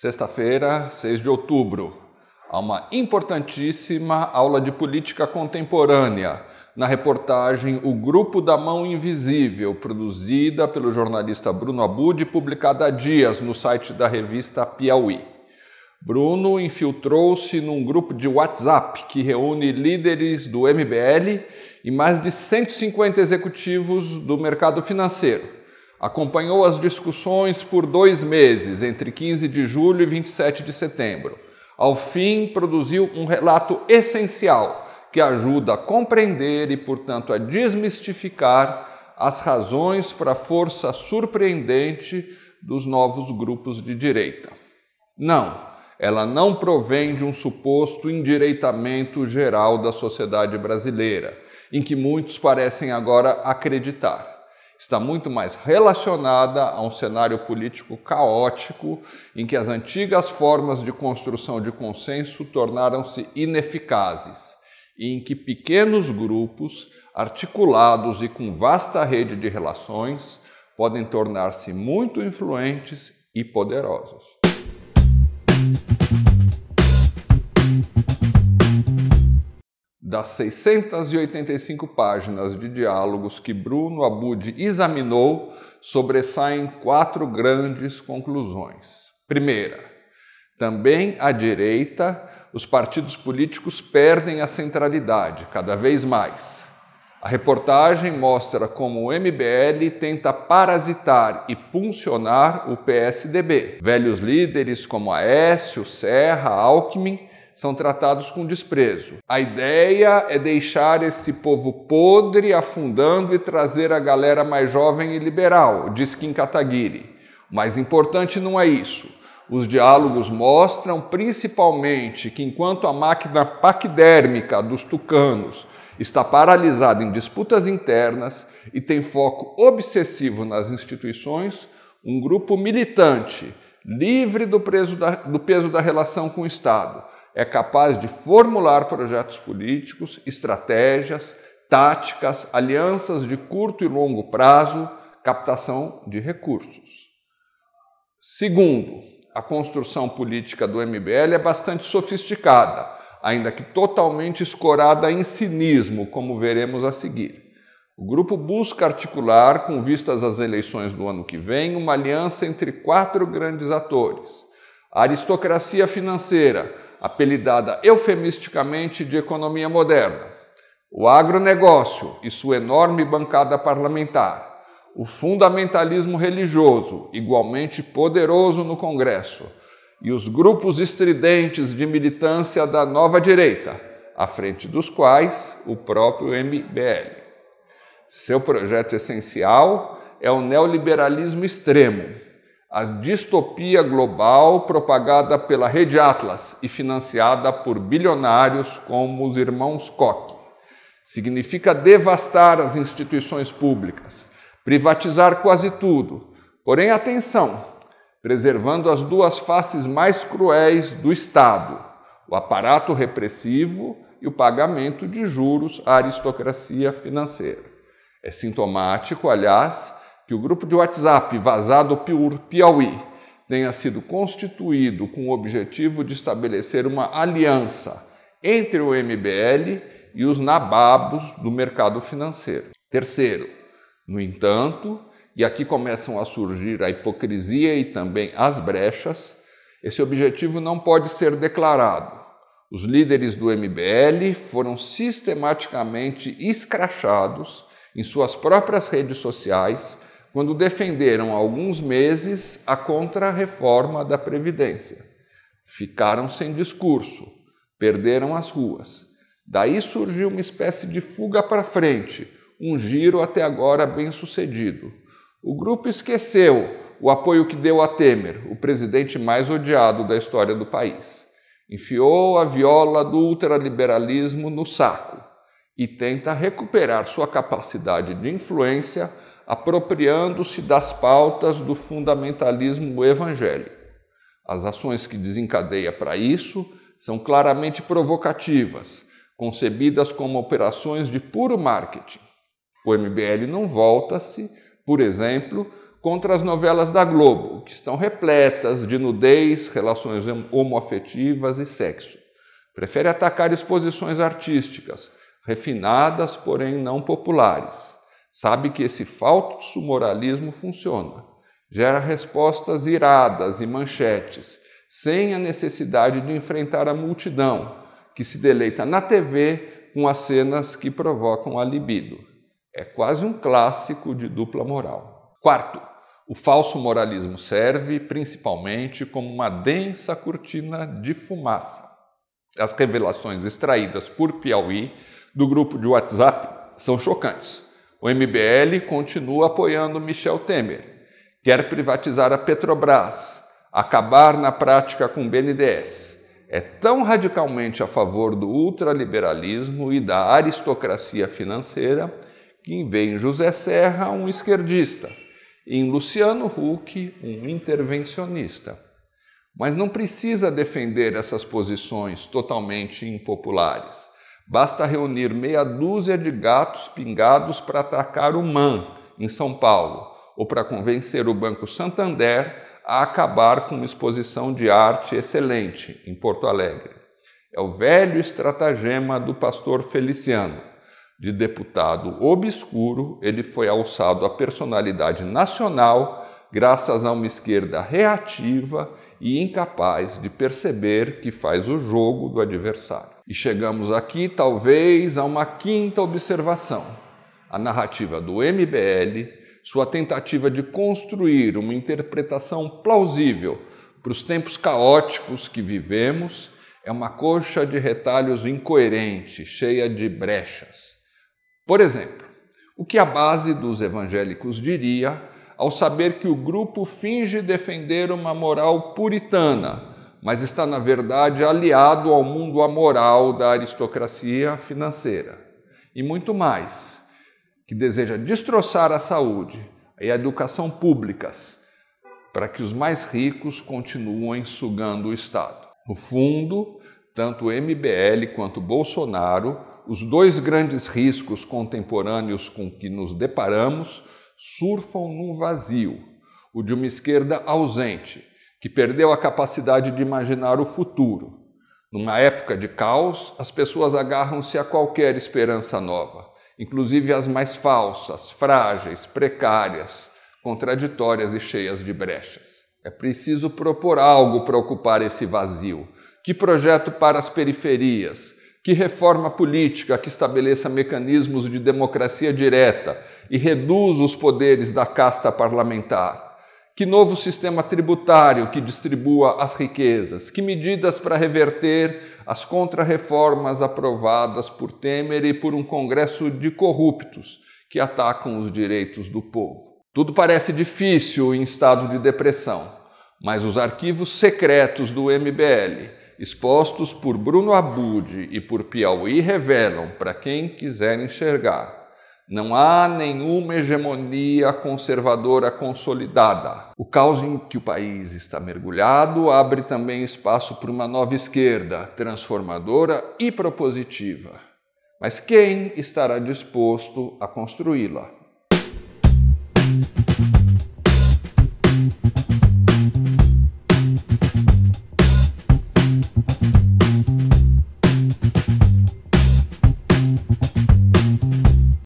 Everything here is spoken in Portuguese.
Sexta-feira, 6 de outubro, há uma importantíssima aula de política contemporânea na reportagem O Grupo da Mão Invisível, produzida pelo jornalista Bruno Abud e publicada há dias no site da revista Piauí. Bruno infiltrou-se num grupo de WhatsApp que reúne líderes do MBL e mais de 150 executivos do mercado financeiro. Acompanhou as discussões por dois meses, entre 15 de julho e 27 de setembro. Ao fim, produziu um relato essencial que ajuda a compreender e, portanto, a desmistificar as razões para a força surpreendente dos novos grupos de direita. Não, ela não provém de um suposto endireitamento geral da sociedade brasileira, em que muitos parecem agora acreditar está muito mais relacionada a um cenário político caótico em que as antigas formas de construção de consenso tornaram-se ineficazes e em que pequenos grupos, articulados e com vasta rede de relações, podem tornar-se muito influentes e poderosos. Das 685 páginas de diálogos que Bruno Abud examinou, sobressaem quatro grandes conclusões. Primeira, também à direita, os partidos políticos perdem a centralidade cada vez mais. A reportagem mostra como o MBL tenta parasitar e puncionar o PSDB. Velhos líderes como Aécio, Serra, Alckmin são tratados com desprezo. A ideia é deixar esse povo podre afundando e trazer a galera mais jovem e liberal, diz Kim Kataguiri. O mais importante não é isso. Os diálogos mostram principalmente que enquanto a máquina paquidérmica dos tucanos está paralisada em disputas internas e tem foco obsessivo nas instituições, um grupo militante, livre do peso da, do peso da relação com o Estado, é capaz de formular projetos políticos, estratégias, táticas, alianças de curto e longo prazo, captação de recursos. Segundo, a construção política do MBL é bastante sofisticada, ainda que totalmente escorada em cinismo, como veremos a seguir. O grupo busca articular, com vistas às eleições do ano que vem, uma aliança entre quatro grandes atores: a aristocracia financeira, apelidada eufemisticamente de economia moderna, o agronegócio e sua enorme bancada parlamentar, o fundamentalismo religioso, igualmente poderoso no Congresso, e os grupos estridentes de militância da nova direita, à frente dos quais o próprio MBL. Seu projeto essencial é o neoliberalismo extremo, a distopia global propagada pela Rede Atlas e financiada por bilionários como os irmãos Koch. Significa devastar as instituições públicas, privatizar quase tudo. Porém, atenção, preservando as duas faces mais cruéis do Estado: o aparato repressivo e o pagamento de juros à aristocracia financeira. É sintomático, aliás, que o grupo de WhatsApp vazado por Piauí tenha sido constituído com o objetivo de estabelecer uma aliança entre o MBL e os nababos do mercado financeiro. Terceiro, no entanto, e aqui começam a surgir a hipocrisia e também as brechas, esse objetivo não pode ser declarado. Os líderes do MBL foram sistematicamente escrachados em suas próprias redes sociais quando defenderam alguns meses a contrarreforma da Previdência. Ficaram sem discurso, perderam as ruas. Daí surgiu uma espécie de fuga para frente, um giro até agora bem sucedido. O grupo esqueceu o apoio que deu a Temer, o presidente mais odiado da história do país. Enfiou a viola do ultraliberalismo no saco e tenta recuperar sua capacidade de influência apropriando-se das pautas do fundamentalismo evangélico. As ações que desencadeia para isso são claramente provocativas, concebidas como operações de puro marketing. O MBL não volta-se, por exemplo, contra as novelas da Globo, que estão repletas de nudez, relações homoafetivas e sexo. Prefere atacar exposições artísticas, refinadas, porém não populares sabe que esse falso moralismo funciona. Gera respostas iradas e manchetes, sem a necessidade de enfrentar a multidão, que se deleita na TV com as cenas que provocam a libido. É quase um clássico de dupla moral. Quarto, o falso moralismo serve principalmente como uma densa cortina de fumaça. As revelações extraídas por Piauí do grupo de WhatsApp são chocantes o MBL continua apoiando Michel Temer. Quer privatizar a Petrobras, acabar na prática com o BNDES. É tão radicalmente a favor do ultraliberalismo e da aristocracia financeira que vê em José Serra um esquerdista, e em Luciano Huck um intervencionista. Mas não precisa defender essas posições totalmente impopulares. Basta reunir meia dúzia de gatos pingados para atacar o MAN, em São Paulo, ou para convencer o Banco Santander a acabar com uma exposição de arte excelente, em Porto Alegre. É o velho estratagema do pastor Feliciano. De deputado obscuro, ele foi alçado à personalidade nacional graças a uma esquerda reativa e incapaz de perceber que faz o jogo do adversário. E chegamos aqui, talvez, a uma quinta observação: a narrativa do MBL, sua tentativa de construir uma interpretação plausível para os tempos caóticos que vivemos. É uma coxa de retalhos incoerente, cheia de brechas. Por exemplo, o que a base dos evangélicos diria ao saber que o grupo finge defender uma moral puritana, mas está, na verdade, aliado ao mundo amoral da aristocracia financeira. E muito mais, que deseja destroçar a saúde e a educação públicas para que os mais ricos continuem sugando o Estado. No fundo, tanto o MBL quanto o Bolsonaro, os dois grandes riscos contemporâneos com que nos deparamos surfam num vazio, o de uma esquerda ausente, que perdeu a capacidade de imaginar o futuro. Numa época de caos, as pessoas agarram-se a qualquer esperança nova, inclusive as mais falsas, frágeis, precárias, contraditórias e cheias de brechas. É preciso propor algo para ocupar esse vazio. Que projeto para as periferias? que reforma política, que estabeleça mecanismos de democracia direta e reduza os poderes da casta parlamentar, que novo sistema tributário que distribua as riquezas, que medidas para reverter as contrarreformas aprovadas por Temer e por um Congresso de corruptos que atacam os direitos do povo. Tudo parece difícil em estado de depressão, mas os arquivos secretos do MBL expostos por Bruno Abude e por Piauí, revelam, para quem quiser enxergar, não há nenhuma hegemonia conservadora consolidada. O caos em que o país está mergulhado abre também espaço para uma nova esquerda, transformadora e propositiva. Mas quem estará disposto a construí-la?